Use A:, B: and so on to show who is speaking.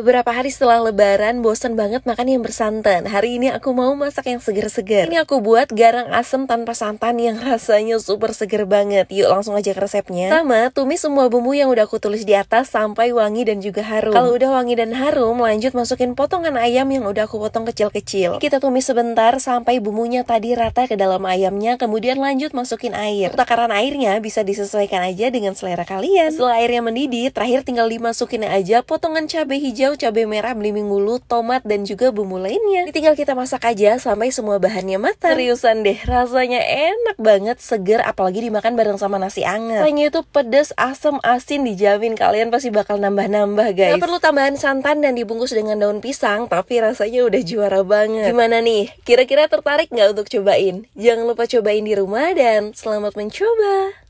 A: Beberapa hari setelah lebaran, bosen banget makan yang bersantan. Hari ini aku mau masak yang seger-seger. Ini aku buat garang asem tanpa santan yang rasanya super seger banget. Yuk langsung aja ke resepnya. Sama, tumis semua bumbu yang udah aku tulis di atas sampai wangi dan juga harum. Kalau udah wangi dan harum, lanjut masukin potongan ayam yang udah aku potong kecil-kecil. Kita tumis sebentar sampai bumbunya tadi rata ke dalam ayamnya, kemudian lanjut masukin air. Takaran airnya bisa disesuaikan aja dengan selera kalian. Setelah airnya mendidih, terakhir tinggal dimasukin aja potongan cabai hijau hijau, cabai merah, belimbing bulu, tomat, dan juga bumbu lainnya. Ini tinggal kita masak aja sampai semua bahannya matang. Seriusan deh, rasanya enak banget, seger, apalagi dimakan bareng sama nasi anget. Rasanya itu pedes, asam, asin, dijamin kalian pasti bakal nambah-nambah guys. Gak perlu tambahan santan dan dibungkus dengan daun pisang, tapi rasanya udah juara banget. Gimana nih? Kira-kira tertarik nggak untuk cobain? Jangan lupa cobain di rumah dan selamat mencoba.